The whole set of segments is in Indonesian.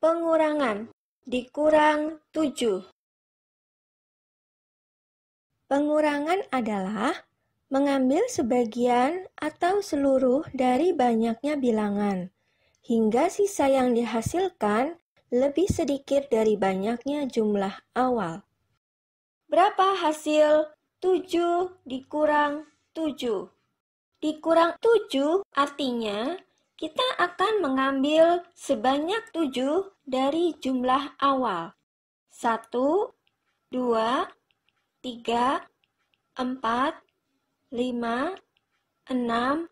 Pengurangan dikurang 7 Pengurangan adalah mengambil sebagian atau seluruh dari banyaknya bilangan, hingga sisa yang dihasilkan lebih sedikit dari banyaknya jumlah awal. Berapa hasil 7 dikurang 7? Dikurang 7 artinya kita akan mengambil sebanyak tujuh dari jumlah awal. Satu, dua, tiga, empat, lima, enam,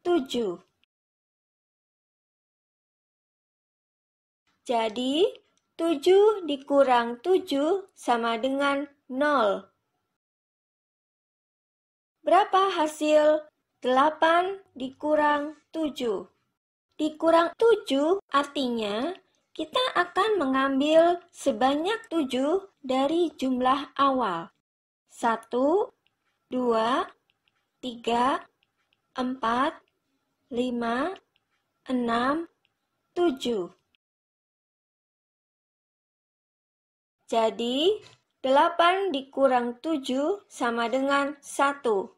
tujuh. Jadi, 7 dikurang 7 sama dengan 0. Berapa hasil 8 dikurang 7? dikurang 7 artinya kita akan mengambil sebanyak 7 dari jumlah awal. 1, 2, 3, 4, 5, 6, 7. Jadi, 8 dikurang 7 sama dengan 1.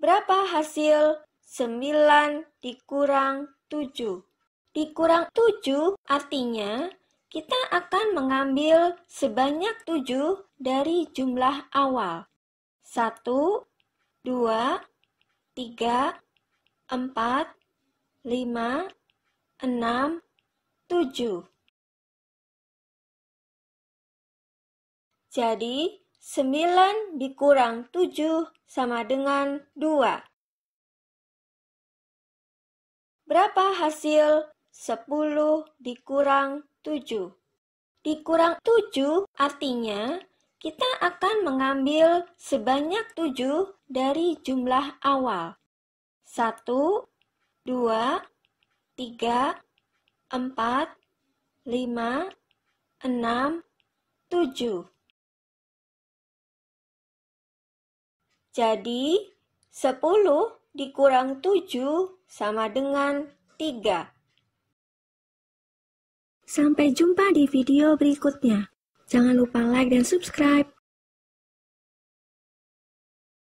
Berapa hasil 9 dikurang 7. Dikurang 7 artinya kita akan mengambil sebanyak 7 dari jumlah awal. 1, 2, 3, 4, 5, 6, 7. Jadi, 9 dikurang 7 sama dengan 2. Berapa hasil 10 dikurang 7? Dikurang 7 artinya kita akan mengambil sebanyak 7 dari jumlah awal. 1, 2, 3, 4, 5, 6, 7. Jadi, 10 dikurang 7 sama dengan 3. Sampai jumpa di video berikutnya. Jangan lupa like dan subscribe.